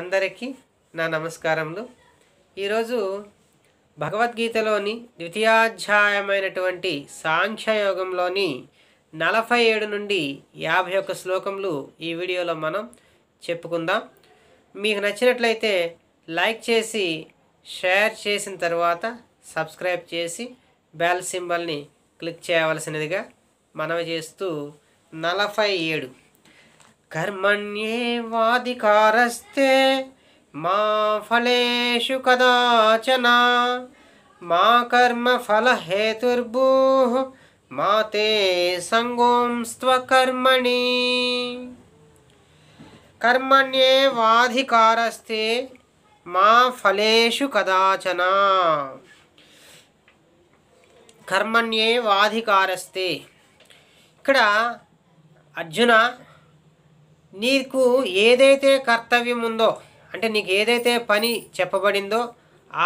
అందరికీ నా నమస్కారములు ఈరోజు భగవద్గీతలోని ద్వితీయాధ్యాయమైనటువంటి సాంఖ్యయోగంలోని నలభై ఏడు నుండి యాభై ఒక్క శ్లోకములు ఈ వీడియోలో మనం చెప్పుకుందాం మీకు నచ్చినట్లయితే లైక్ చేసి షేర్ చేసిన తర్వాత సబ్స్క్రైబ్ చేసి బెల్ సింబల్ని క్లిక్ చేయవలసినదిగా మనవి చేస్తూ నలభై ఏడు कर्मण्येवाधिकारस्ते मा फलेषु कदाचन मा कर्मफलहेतुर्भूः मा ते सङ्गोंस्त्वकर्मणि कर्मण्येवाधिकारस्ते मा फलेषु कदाचन कर्मण्येवाधिकारस्ते ఇక్కడ अर्जुन నీకు ఏదైతే కర్తవ్యం ఉందో అంటే నీకు ఏదైతే పని చెప్పబడిందో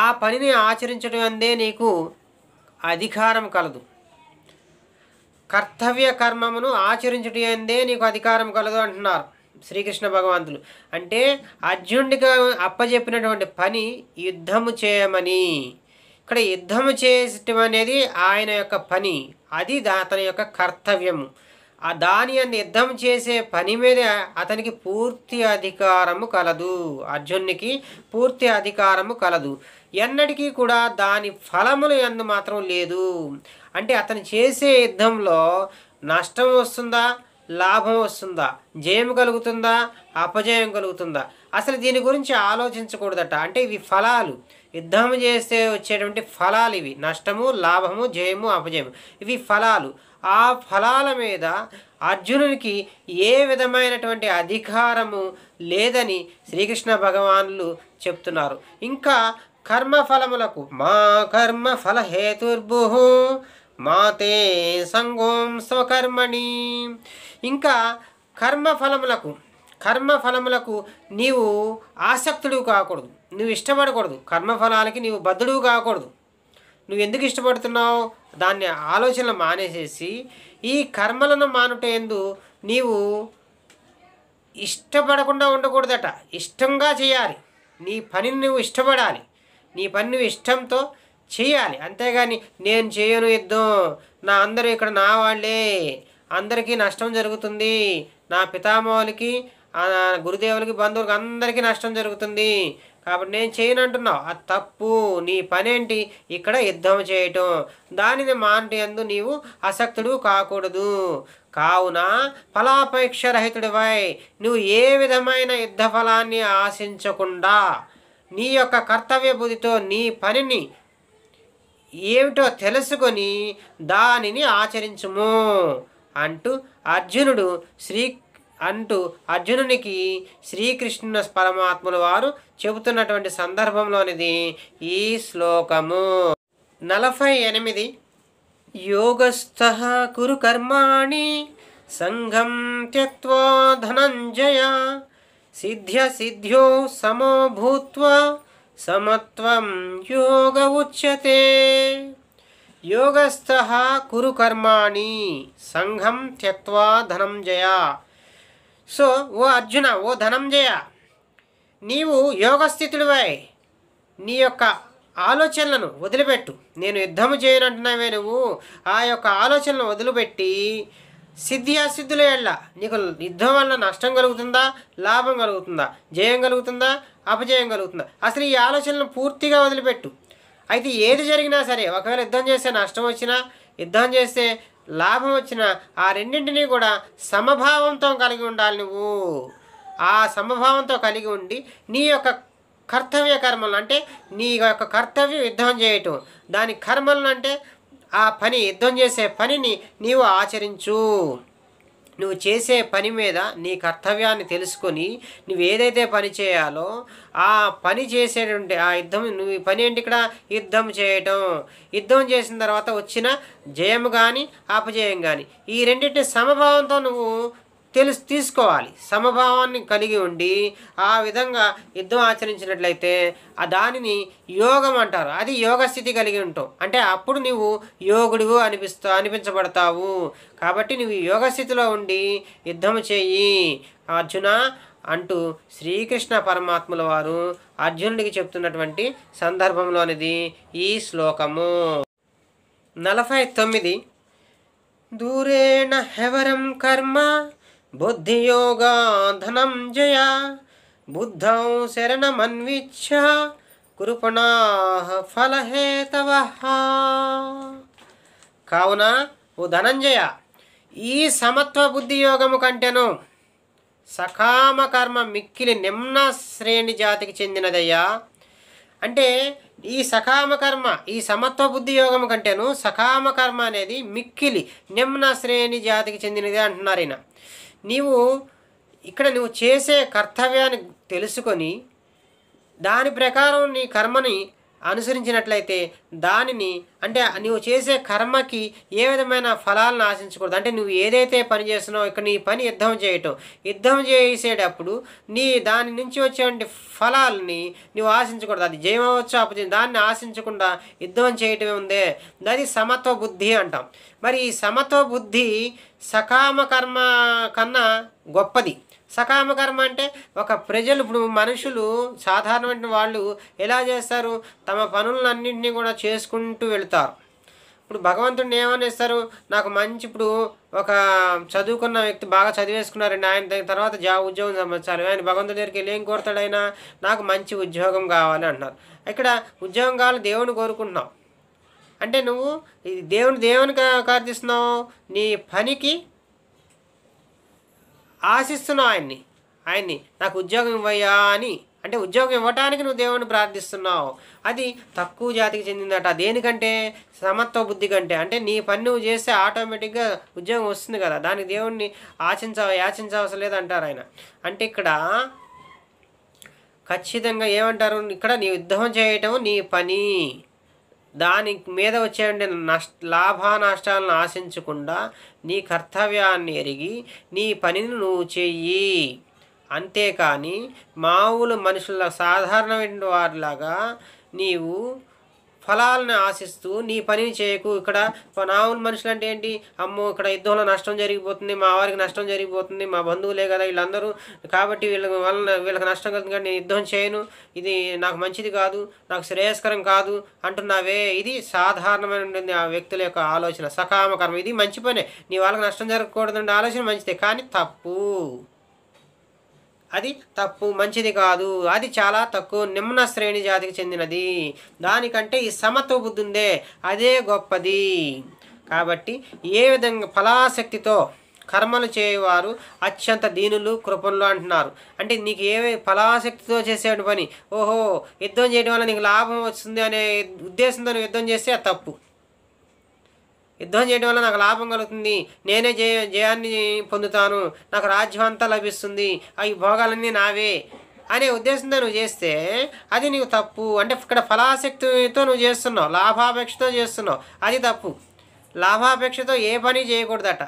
ఆ పనిని ఆచరించడం అందే నీకు అధికారం కలదు కర్తవ్య కర్మమును ఆచరించడం అందే నీకు అధికారం కలదు అంటున్నారు శ్రీకృష్ణ భగవంతులు అంటే అర్జునుడిగా అప్పజెప్పినటువంటి పని యుద్ధము చేయమని ఇక్కడ యుద్ధము చేయటం అనేది ఆయన యొక్క పని అది అతని యొక్క కర్తవ్యము ఆ దానిని యుద్ధం చేసే పని మీద అతనికి పూర్తి అధికారము కలదు అర్జునునికి పూర్తి అధికారము కలదు ఎన్నటికీ కూడా దాని ఫలములు ఎందు మాత్రం లేదు అంటే అతను చేసే యుద్ధంలో నష్టం వస్తుందా లాభం వస్తుందా జయం కలుగుతుందా అపజయం కలుగుతుందా అసలు దీని గురించి ఆలోచించకూడదట అంటే ఇవి ఫలాలు యుద్ధం చేస్తే వచ్చేటువంటి ఫలాలు ఇవి నష్టము లాభము జయము అపజయము ఇవి ఫలాలు ఆ ఫలాల మీద అర్జునునికి ఏ విధమైనటువంటి అధికారము లేదని శ్రీకృష్ణ భగవానులు చెప్తున్నారు ఇంకా కర్మఫలములకు మా కర్మఫల హేతుర్భు మాతే సంగోం స్వకర్మణి ఇంకా కర్మఫలములకు కర్మఫలములకు నీవు ఆసక్తుడు కాకూడదు నువ్వు ఇష్టపడకూడదు కర్మఫలాలకి నీవు బద్ధుడు కాకూడదు నువ్వు ఎందుకు ఇష్టపడుతున్నావు దాన్ని ఆలోచనలు మానేసేసి ఈ కర్మలను మానుట ఎందు నీవు ఇష్టపడకుండా ఉండకూడదట ఇష్టంగా చేయాలి నీ పనిని నువ్వు ఇష్టపడాలి నీ పని నువ్వు ఇష్టంతో చేయాలి అంతేగాని నేను చేయను యుద్ధం నా అందరూ ఇక్కడ నా వాళ్ళే అందరికీ నష్టం జరుగుతుంది నా పితామహులకి గురుదేవులకి బంధువులకి అందరికీ నష్టం జరుగుతుంది కాబట్టి నేను చేయను అంటున్నావు అది తప్పు నీ పనేంటి ఇక్కడ యుద్ధం చేయటం దానిని ఎందు నీవు అసక్తుడు కాకూడదు కావున ఫలాపేక్ష రహితుడివై నువ్వు ఏ విధమైన యుద్ధ ఫలాన్ని ఆశించకుండా నీ యొక్క కర్తవ్య బుద్ధితో నీ పనిని ఏమిటో తెలుసుకొని దానిని ఆచరించుము అంటూ అర్జునుడు శ్రీ అంటూ అర్జునునికి శ్రీకృష్ణ పరమాత్ముల వారు చెబుతున్నటువంటి సందర్భంలోనిది ఈ శ్లోకము నలభై ఎనిమిది యోగస్థ కురు కర్మాణి సంఘం త్యక్వా ధనంజయ సిద్ధ్య సిద్ధ్యో సమో భూత్వా సమత్వం యోగ ఉచ్యతే యోగస్థ కురు కర్మాణి సంఘం త్యక్వా ధనంజయ సో ఓ అర్జున ఓ ధనంజయ నీవు యోగస్థితుడివై నీ యొక్క ఆలోచనలను వదిలిపెట్టు నేను యుద్ధము చేయనంటున్నావే నువ్వు ఆ యొక్క ఆలోచనలను వదిలిపెట్టి సిద్ధి అసిద్ధుల ఎళ్ళ నీకు యుద్ధం వల్ల నష్టం కలుగుతుందా లాభం కలుగుతుందా జయం కలుగుతుందా అపజయం కలుగుతుందా అసలు ఈ ఆలోచనలను పూర్తిగా వదిలిపెట్టు అయితే ఏది జరిగినా సరే ఒకవేళ యుద్ధం చేస్తే నష్టం వచ్చినా యుద్ధం చేస్తే లాభం వచ్చిన ఆ రెండింటినీ కూడా సమభావంతో కలిగి ఉండాలి నువ్వు ఆ సమభావంతో కలిగి ఉండి నీ యొక్క కర్తవ్య కర్మలు అంటే నీ యొక్క కర్తవ్యం యుద్ధం చేయటం దాని కర్మలను అంటే ఆ పని యుద్ధం చేసే పనిని నీవు ఆచరించు నువ్వు చేసే పని మీద నీ కర్తవ్యాన్ని తెలుసుకొని నువ్వు ఏదైతే పని చేయాలో ఆ పని చేసేటువంటి ఆ యుద్ధం నువ్వు పని ఏంటి ఇక్కడ యుద్ధం చేయటం యుద్ధం చేసిన తర్వాత వచ్చిన జయం కానీ అపజయం కానీ ఈ రెండింటిని సమభావంతో నువ్వు తెలుసు తీసుకోవాలి సమభావాన్ని కలిగి ఉండి ఆ విధంగా యుద్ధం ఆచరించినట్లయితే ఆ దానిని యోగం అంటారు అది యోగ స్థితి కలిగి ఉంటావు అంటే అప్పుడు నువ్వు యోగుడివు అనిపిస్తా అనిపించబడతావు కాబట్టి నువ్వు యోగ స్థితిలో ఉండి యుద్ధం చేయి అర్జున అంటూ శ్రీకృష్ణ పరమాత్ముల వారు అర్జునుడికి చెప్తున్నటువంటి సందర్భంలోనిది ఈ శ్లోకము నలభై తొమ్మిది దూరేణ హెవరం కర్మ బుద్ధియోగాధనం జయ బుద్ధం శరణమన్విచ్ఛ కృపణా ఫలహేతవ కావున ఓ ధనంజయ ఈ సమత్వ బుద్ధి యోగము కంటేను సకామ కర్మ మిక్కిలి నిమ్న శ్రేణి జాతికి చెందినదయ్యా అంటే ఈ సకామ కర్మ ఈ సమత్వ బుద్ధి యోగము కంటేను సకామ కర్మ అనేది మిక్కిలి నిమ్న శ్రేణి జాతికి చెందినది అంటున్నారు ఈయన నీవు ఇక్కడ నువ్వు చేసే కర్తవ్యాన్ని తెలుసుకొని దాని ప్రకారం నీ కర్మని అనుసరించినట్లయితే దానిని అంటే నువ్వు చేసే కర్మకి ఏ విధమైన ఫలాలను ఆశించకూడదు అంటే నువ్వు ఏదైతే పని చేస్తున్నావు ఇక్కడ నీ పని యుద్ధం చేయటం యుద్ధం చేసేటప్పుడు నీ దాని నుంచి వచ్చేటువంటి ఫలాల్ని నువ్వు ఆశించకూడదు అది జయమవచ్చు అప్పుడు దాన్ని ఆశించకుండా యుద్ధం చేయటమే ఉందే అది సమత్వ బుద్ధి అంటాం మరి ఈ సమత్వ బుద్ధి సకామ కర్మ కన్నా గొప్పది సకామ కర్మ అంటే ఒక ప్రజలు ఇప్పుడు మనుషులు సాధారణమైన వాళ్ళు ఎలా చేస్తారు తమ పనులన్నింటినీ కూడా చేసుకుంటూ వెళ్తారు ఇప్పుడు భగవంతుడిని ఇస్తారు నాకు మంచి ఇప్పుడు ఒక చదువుకున్న వ్యక్తి బాగా చదివేసుకున్నారండి ఆయన తర్వాత జా ఉద్యోగం సంపాదించాలి ఆయన భగవంతుడి దగ్గరికి వెళ్ళి ఏం కోరుతాడైనా నాకు మంచి ఉద్యోగం కావాలి అంటున్నారు ఇక్కడ ఉద్యోగం కావాలి దేవుని కోరుకుంటున్నావు అంటే నువ్వు దేవుని దేవుని కార్తిస్తున్నావు నీ పనికి ఆశిస్తున్నావు ఆయన్ని ఆయన్ని నాకు ఉద్యోగం ఇవ్వయ్యా అని అంటే ఉద్యోగం ఇవ్వటానికి నువ్వు దేవుని ప్రార్థిస్తున్నావు అది తక్కువ జాతికి చెందిందట దేనికంటే సమత్వ బుద్ధి కంటే అంటే నీ పని నువ్వు చేస్తే ఆటోమేటిక్గా ఉద్యోగం వస్తుంది కదా దానికి దేవుణ్ణి ఆచించ యాచించవసరం లేదంటారు ఆయన అంటే ఇక్కడ ఖచ్చితంగా ఏమంటారు ఇక్కడ నీ యుద్ధం చేయటం నీ పని దాని మీద వచ్చేటువంటి నష్ట లాభ నష్టాలను ఆశించకుండా నీ కర్తవ్యాన్ని ఎరిగి నీ పనిని నువ్వు చెయ్యి అంతేకాని మామూలు మనుషుల సాధారణమైన వారిలాగా నీవు ఫలాలను ఆశిస్తూ నీ పనిని చేయకు ఇక్కడ నావున మనుషులు అంటే ఏంటి అమ్మో ఇక్కడ యుద్ధంలో నష్టం జరిగిపోతుంది మా వారికి నష్టం జరిగిపోతుంది మా బంధువులే కదా వీళ్ళందరూ కాబట్టి వీళ్ళ వలన వీళ్ళకి నష్టం కలిగింది కానీ నేను యుద్ధం చేయను ఇది నాకు మంచిది కాదు నాకు శ్రేయస్కరం కాదు అంటున్నావే ఇది సాధారణమైనటువంటి ఆ వ్యక్తుల యొక్క ఆలోచన సకామకరం ఇది మంచి పనే నీ వాళ్ళకి నష్టం జరగకూడదు ఆలోచన మంచిదే కానీ తప్పు అది తప్పు మంచిది కాదు అది చాలా తక్కువ నిమ్న శ్రేణి జాతికి చెందినది దానికంటే ఈ సమత్వ బుద్ధి ఉందే అదే గొప్పది కాబట్టి ఏ విధంగా ఫలాశక్తితో కర్మలు చేయవారు అత్యంత దీనులు కృపణలు అంటున్నారు అంటే నీకు ఏవే ఫలాశక్తితో చేసేటువంటి పని ఓహో యుద్ధం చేయడం వల్ల నీకు లాభం వస్తుంది అనే ఉద్దేశంతో యుద్ధం చేస్తే తప్పు యుద్ధం చేయడం వల్ల నాకు లాభం కలుగుతుంది నేనే జయ జయాన్ని పొందుతాను నాకు రాజ్యం అంతా లభిస్తుంది అవి భోగాలన్నీ నావే అనే ఉద్దేశంతో నువ్వు చేస్తే అది నీకు తప్పు అంటే ఇక్కడ ఫలాసక్తితో నువ్వు చేస్తున్నావు లాభాపేక్షతో చేస్తున్నావు అది తప్పు లాభాపేక్షతో ఏ పని చేయకూడదట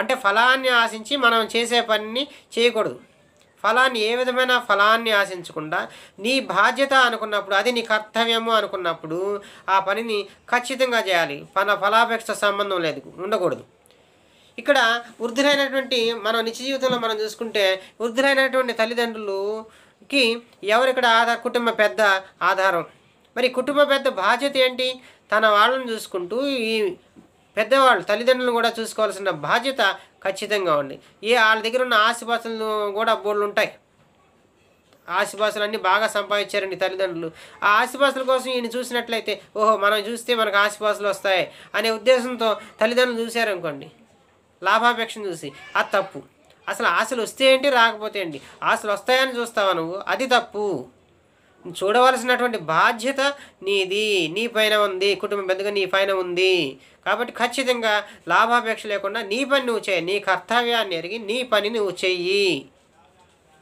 అంటే ఫలాన్ని ఆశించి మనం చేసే పనిని చేయకూడదు ఫలాన్ని ఏ విధమైన ఫలాన్ని ఆశించకుండా నీ బాధ్యత అనుకున్నప్పుడు అది నీ కర్తవ్యము అనుకున్నప్పుడు ఆ పనిని ఖచ్చితంగా చేయాలి మన ఫలాపేక్ష సంబంధం లేదు ఉండకూడదు ఇక్కడ వృద్ధులైనటువంటి మన నిత్య జీవితంలో మనం చూసుకుంటే వృద్ధులైనటువంటి తల్లిదండ్రులకి ఎవరిక్కడ ఆధార కుటుంబ పెద్ద ఆధారం మరి కుటుంబ పెద్ద బాధ్యత ఏంటి తన వాళ్ళని చూసుకుంటూ ఈ పెద్దవాళ్ళు తల్లిదండ్రులు కూడా చూసుకోవాల్సిన బాధ్యత ఖచ్చితంగా ఉంది ఏ వాళ్ళ దగ్గర ఉన్న ఆశీపాసులు కూడా బోర్డులు ఉంటాయి ఆశీపాసులు అన్నీ బాగా సంపాదించారండి తల్లిదండ్రులు ఆ ఆశీపాసుల కోసం ఈయన చూసినట్లయితే ఓహో మనం చూస్తే మనకు ఆశీపాసులు వస్తాయి అనే ఉద్దేశంతో తల్లిదండ్రులు చూశారనుకోండి లాభాపేక్షను చూసి అది తప్పు అసలు ఆశలు వస్తే ఏంటి రాకపోతే ఏంటి ఆశలు వస్తాయని చూస్తావా నువ్వు అది తప్పు చూడవలసినటువంటి బాధ్యత నీది నీ పైన ఉంది కుటుంబం పెద్దగా నీ పైన ఉంది కాబట్టి ఖచ్చితంగా లాభాపేక్ష లేకుండా నీ పని నువ్వు చేయి నీ కర్తవ్యాన్ని ఎరిగి నీ పని నువ్వు చెయ్యి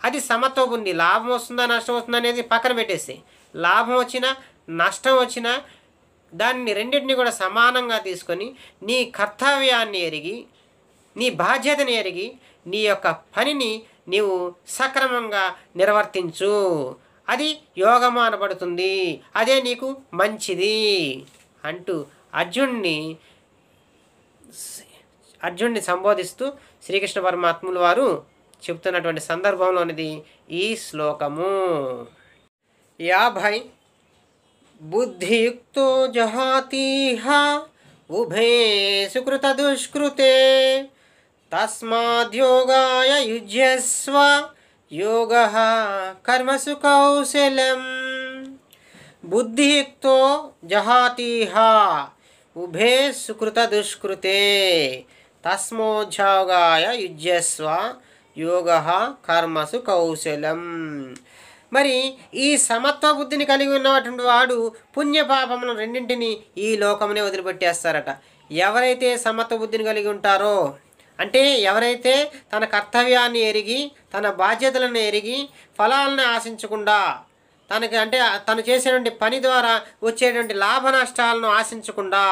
అది సమత్వం ఉంది లాభం వస్తుందా నష్టం వస్తుందా అనేది పక్కన పెట్టేసి లాభం వచ్చినా నష్టం వచ్చినా దాన్ని రెండింటిని కూడా సమానంగా తీసుకొని నీ కర్తవ్యాన్ని ఎరిగి నీ బాధ్యతని ఎరిగి నీ యొక్క పనిని నీవు సక్రమంగా నిర్వర్తించు అది యోగము అనబడుతుంది అదే నీకు మంచిది అంటూ అర్జున్ని అర్జున్ని సంబోధిస్తూ శ్రీకృష్ణ పరమాత్ములు వారు చెప్తున్నటువంటి సందర్భంలోనిది ఈ శ్లోకము యాభై బుద్ధియుక్తో జహాతీహ ఉభే సుకృత దుష్కృతే తస్మాద్యోగాయ యుజ్యస్వ యోగ కర్మసు కౌశలం బుద్ధియుక్తో జహాతీహ ఉభే సుకృత దుష్కృతే తస్మోధ్యాగాయ యుజస్వ యోగ కర్మసు కౌశలం మరి ఈ సమత్వ బుద్ధిని కలిగి ఉన్నటువంటి వాడు పుణ్యపాపములను రెండింటిని ఈ లోకమునే వదిలిపెట్టేస్తారట ఎవరైతే సమత్వ బుద్ధిని కలిగి ఉంటారో అంటే ఎవరైతే తన కర్తవ్యాన్ని ఎరిగి తన బాధ్యతలను ఎరిగి ఫలాలను ఆశించకుండా తనకి అంటే తను చేసేటువంటి పని ద్వారా వచ్చేటువంటి లాభ నష్టాలను ఆశించకుండా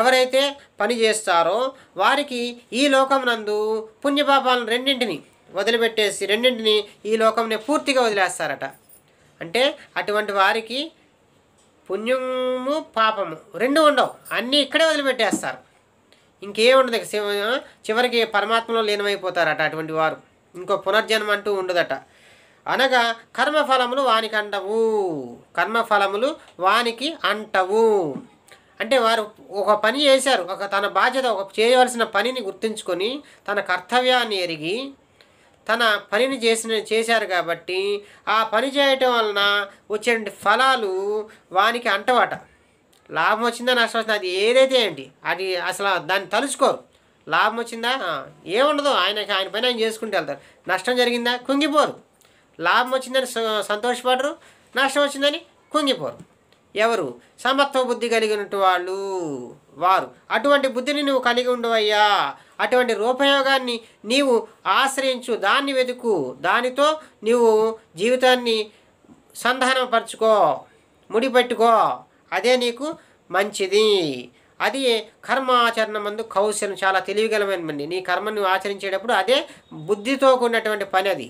ఎవరైతే పని చేస్తారో వారికి ఈ లోకం నందు పుణ్యపాపాలను రెండింటిని వదిలిపెట్టేసి రెండింటిని ఈ లోకంని పూర్తిగా వదిలేస్తారట అంటే అటువంటి వారికి పుణ్యము పాపము రెండు ఉండవు అన్నీ ఇక్కడే వదిలిపెట్టేస్తారు ఇంకేముండదు చివరికి పరమాత్మలో లీనమైపోతారట అటువంటి వారు ఇంకో పునర్జన్మ అంటూ ఉండదట అనగా కర్మఫలములు వానికి అంటవు కర్మఫలములు వానికి అంటవు అంటే వారు ఒక పని చేశారు ఒక తన బాధ్యత ఒక చేయవలసిన పనిని గుర్తుంచుకొని తన కర్తవ్యాన్ని ఎరిగి తన పనిని చేసిన చేశారు కాబట్టి ఆ పని చేయటం వలన వచ్చే ఫలాలు వానికి అంటవట లాభం వచ్చిందా నష్టం వచ్చిందా అది ఏదైతే ఏంటి అది అసలు దాన్ని తలుచుకోరు లాభం వచ్చిందా ఏముండదు ఆయనకి ఆయన పైన ఆయన చేసుకుంటూ వెళ్తారు నష్టం జరిగిందా కుంగిపోరు లాభం వచ్చిందని సంతోషపడరు నష్టం వచ్చిందని కుంగిపోరు ఎవరు సమత్వ బుద్ధి కలిగినట్టు వాళ్ళు వారు అటువంటి బుద్ధిని నువ్వు కలిగి ఉండవయ్యా అటువంటి రూపయోగాన్ని నీవు ఆశ్రయించు దాన్ని వెతుకు దానితో నీవు జీవితాన్ని సంధానపరచుకో ముడిపెట్టుకో అదే నీకు మంచిది అది కర్మాచరణ మందు కౌశలం చాలా తెలివిగలమైనది నీ కర్మను ఆచరించేటప్పుడు అదే బుద్ధితో కూడినటువంటి పని అది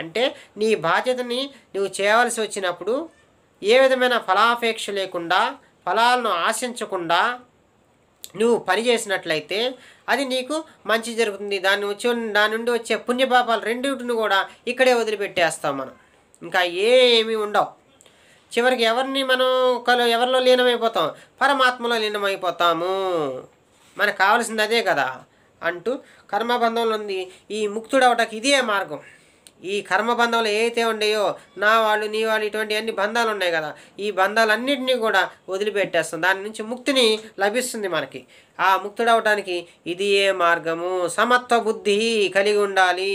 అంటే నీ బాధ్యతని నువ్వు చేయవలసి వచ్చినప్పుడు ఏ విధమైన ఫలాపేక్ష లేకుండా ఫలాలను ఆశించకుండా నువ్వు పని చేసినట్లయితే అది నీకు మంచి జరుగుతుంది దాన్ని వచ్చి దాని నుండి వచ్చే పుణ్యపాపాలు రెండింటిని కూడా ఇక్కడే వదిలిపెట్టేస్తాం మనం ఇంకా ఏమీ ఉండవు చివరికి ఎవరిని మనం కలు ఎవరిలో లీనమైపోతాం పరమాత్మలో లీనమైపోతాము మనకు కావాల్సింది అదే కదా అంటూ కర్మబంధంలో ఉంది ఈ ముక్తుడవటకు ఇదే మార్గం ఈ కర్మబంధాలు ఏవైతే ఉన్నాయో నా వాళ్ళు నీ వాళ్ళు ఇటువంటి అన్ని బంధాలు ఉన్నాయి కదా ఈ బంధాలన్నింటినీ కూడా వదిలిపెట్టేస్తాం దాని నుంచి ముక్తిని లభిస్తుంది మనకి ఆ అవడానికి ఇది ఏ మార్గము సమత్వ బుద్ధి కలిగి ఉండాలి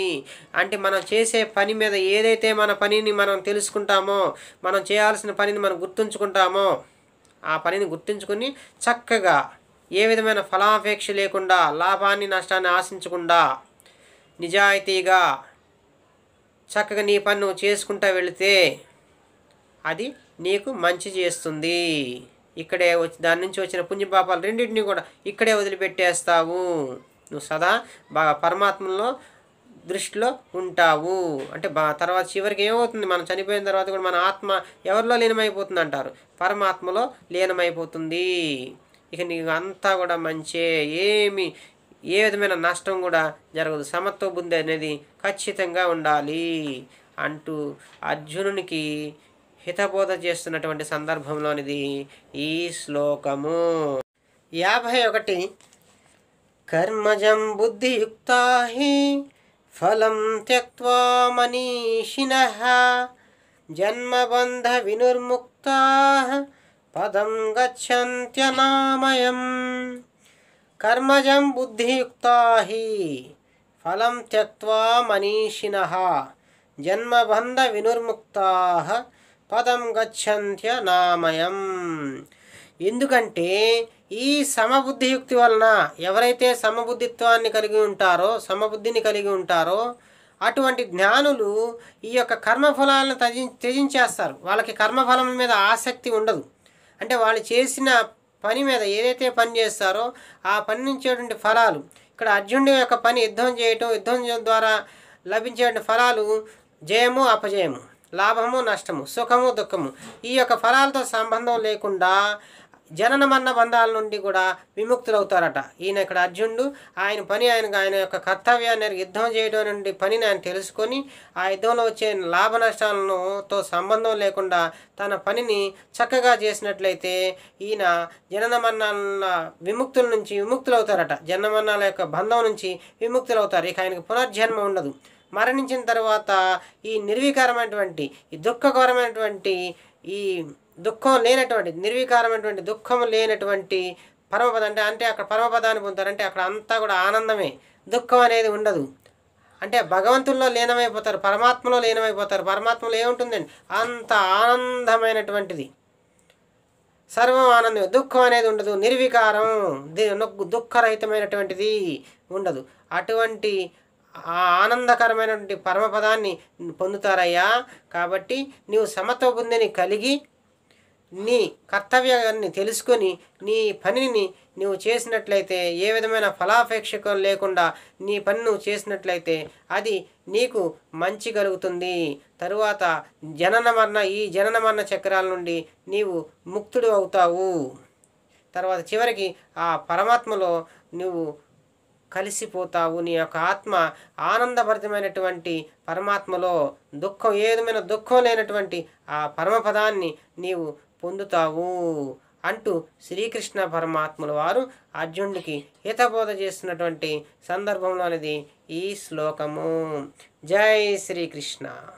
అంటే మనం చేసే పని మీద ఏదైతే మన పనిని మనం తెలుసుకుంటామో మనం చేయాల్సిన పనిని మనం గుర్తుంచుకుంటామో ఆ పనిని గుర్తుంచుకొని చక్కగా ఏ విధమైన ఫలాపేక్ష లేకుండా లాభాన్ని నష్టాన్ని ఆశించకుండా నిజాయితీగా చక్కగా నీ పని నువ్వు చేసుకుంటా వెళితే అది నీకు మంచి చేస్తుంది ఇక్కడే వచ్చి దాని నుంచి వచ్చిన పుణ్యపాపాలు రెండింటిని కూడా ఇక్కడే వదిలిపెట్టేస్తావు నువ్వు సదా బాగా పరమాత్మలో దృష్టిలో ఉంటావు అంటే బా తర్వాత చివరికి ఏమవుతుంది మనం చనిపోయిన తర్వాత కూడా మన ఆత్మ ఎవరిలో లీనమైపోతుంది అంటారు పరమాత్మలో లీనమైపోతుంది ఇక నీకు అంతా కూడా మంచే ఏమి ఏ విధమైన నష్టం కూడా జరగదు సమత్వ బుద్ధి అనేది ఖచ్చితంగా ఉండాలి అంటూ అర్జునునికి హితబోధ చేస్తున్నటువంటి సందర్భంలోనిది ఈ శ్లోకము యాభై ఒకటి కర్మజం బుద్ధియుక్త ఫలం త్యక్వా జన్మబంధ వినుర్ముక్త పదం గచ్చంత్యనామయం కర్మజం బుద్ధియుక్త ఫలం త్యక్వా మనీషిణ జన్మబంధ వినుర్ముక్త పదం గచ్చంత్య నామయం ఎందుకంటే ఈ సమబుద్ధియుక్తి వలన ఎవరైతే సమబుద్ధిత్వాన్ని కలిగి ఉంటారో సమబుద్ధిని కలిగి ఉంటారో అటువంటి జ్ఞానులు ఈ యొక్క కర్మఫలాలను త్యజించేస్తారు వాళ్ళకి కర్మఫలం మీద ఆసక్తి ఉండదు అంటే వాళ్ళు చేసిన పని మీద ఏదైతే పని చేస్తారో ఆ పని నుంచేటువంటి ఫలాలు ఇక్కడ అర్జునుడి యొక్క పని యుద్ధం చేయటం యుద్ధం ద్వారా లభించేటువంటి ఫలాలు జయము అపజయము లాభము నష్టము సుఖము దుఃఖము ఈ యొక్క ఫలాలతో సంబంధం లేకుండా జనన మరణ బంధాల నుండి కూడా విముక్తులవుతారట ఈయన ఇక్కడ అర్జునుడు ఆయన పని ఆయన ఆయన యొక్క కర్తవ్యాన్ని యుద్ధం చేయడం నుండి పనిని ఆయన తెలుసుకొని ఆ యుద్ధంలో వచ్చే లాభ నష్టాలను తో సంబంధం లేకుండా తన పనిని చక్కగా చేసినట్లయితే ఈయన జనన జననమన్నాల విముక్తుల నుంచి విముక్తులవుతారట మన్నాల యొక్క బంధం నుంచి విముక్తులవుతారు ఇక ఆయనకు పునర్జన్మ ఉండదు మరణించిన తర్వాత ఈ నిర్వీకారమైనటువంటి ఈ దుఃఖకరమైనటువంటి ఈ దుఃఖం లేనటువంటి నిర్వీకారమైనటువంటి దుఃఖం లేనటువంటి పరమపద అంటే అంటే అక్కడ పరమపదాన్ని పొందుతారు అంటే అక్కడ అంతా కూడా ఆనందమే దుఃఖం అనేది ఉండదు అంటే భగవంతుల్లో లీనమైపోతారు పరమాత్మలో లీనమైపోతారు పరమాత్మలో ఏముంటుందండి అంత ఆనందమైనటువంటిది సర్వం ఆనందం దుఃఖం అనేది ఉండదు నిర్వికారం దుఃఖరహితమైనటువంటిది ఉండదు అటువంటి ఆనందకరమైనటువంటి పరమపదాన్ని పొందుతారయ్యా కాబట్టి నీవు సమత్వ బుద్ధిని కలిగి నీ కర్తవ్యాన్ని తెలుసుకొని నీ పనిని నువ్వు చేసినట్లయితే ఏ విధమైన ఫలాపేక్షకం లేకుండా నీ పని నువ్వు చేసినట్లయితే అది నీకు మంచి కలుగుతుంది తరువాత జనన మరణ ఈ జనన మరణ చక్రాల నుండి నీవు ముక్తుడు అవుతావు తర్వాత చివరికి ఆ పరమాత్మలో నువ్వు కలిసిపోతావు నీ యొక్క ఆత్మ ఆనందభరితమైనటువంటి పరమాత్మలో దుఃఖం విధమైన దుఃఖం లేనటువంటి ఆ పరమపదాన్ని నీవు పొందుతావు అంటూ శ్రీకృష్ణ పరమాత్ముల వారు అర్జునుడికి హితబోధ చేస్తున్నటువంటి సందర్భంలో అనేది ఈ శ్లోకము జై శ్రీకృష్ణ